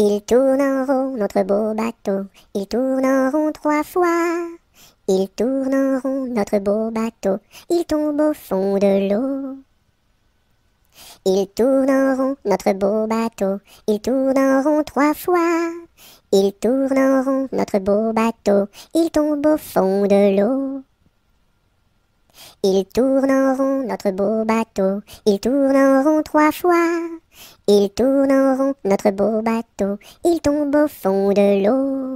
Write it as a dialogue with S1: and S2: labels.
S1: Il
S2: tourne en rond, notre beau bateau. Il tourne en rond trois fois. Il tourne en rond, notre beau bateau. Il tombe au fond de l'eau. Il tourne en rond, notre beau bateau. Il tourne en rond trois fois. Il tourne en rond, notre beau bateau. Il tombe au fond de l'eau. Il tourne en rond, notre beau bateau. Il tourne en rond trois fois. Ils tourne en rond, notre beau bateau,
S3: il tombe au fond de l'eau.